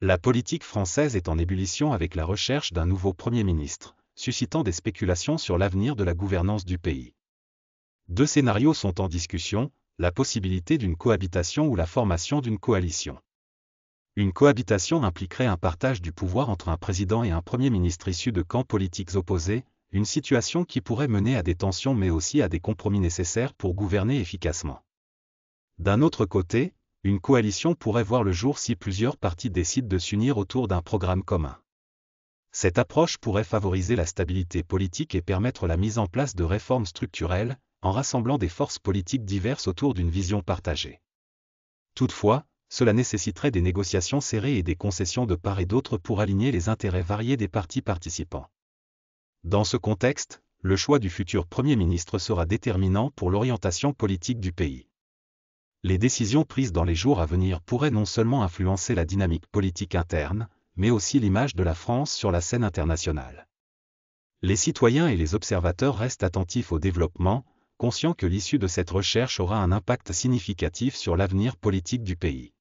La politique française est en ébullition avec la recherche d'un nouveau Premier ministre, suscitant des spéculations sur l'avenir de la gouvernance du pays. Deux scénarios sont en discussion, la possibilité d'une cohabitation ou la formation d'une coalition. Une cohabitation impliquerait un partage du pouvoir entre un président et un Premier ministre issus de camps politiques opposés, une situation qui pourrait mener à des tensions mais aussi à des compromis nécessaires pour gouverner efficacement. D'un autre côté, une coalition pourrait voir le jour si plusieurs partis décident de s'unir autour d'un programme commun. Cette approche pourrait favoriser la stabilité politique et permettre la mise en place de réformes structurelles, en rassemblant des forces politiques diverses autour d'une vision partagée. Toutefois, cela nécessiterait des négociations serrées et des concessions de part et d'autre pour aligner les intérêts variés des partis participants. Dans ce contexte, le choix du futur Premier ministre sera déterminant pour l'orientation politique du pays les décisions prises dans les jours à venir pourraient non seulement influencer la dynamique politique interne, mais aussi l'image de la France sur la scène internationale. Les citoyens et les observateurs restent attentifs au développement, conscients que l'issue de cette recherche aura un impact significatif sur l'avenir politique du pays.